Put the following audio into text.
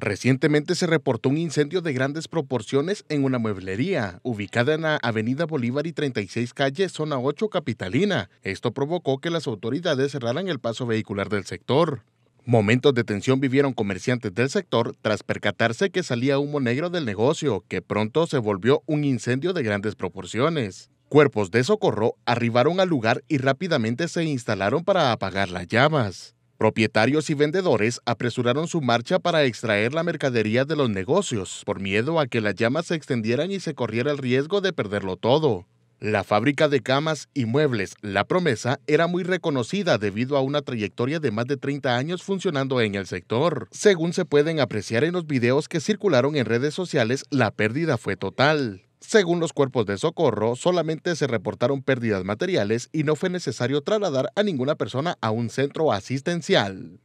Recientemente se reportó un incendio de grandes proporciones en una mueblería ubicada en la Avenida Bolívar y 36 Calle, zona 8 capitalina. Esto provocó que las autoridades cerraran el paso vehicular del sector. Momentos de tensión vivieron comerciantes del sector tras percatarse que salía humo negro del negocio, que pronto se volvió un incendio de grandes proporciones. Cuerpos de socorro arribaron al lugar y rápidamente se instalaron para apagar las llamas. Propietarios y vendedores apresuraron su marcha para extraer la mercadería de los negocios, por miedo a que las llamas se extendieran y se corriera el riesgo de perderlo todo. La fábrica de camas y muebles La Promesa era muy reconocida debido a una trayectoria de más de 30 años funcionando en el sector. Según se pueden apreciar en los videos que circularon en redes sociales, la pérdida fue total. Según los cuerpos de socorro, solamente se reportaron pérdidas materiales y no fue necesario trasladar a ninguna persona a un centro asistencial.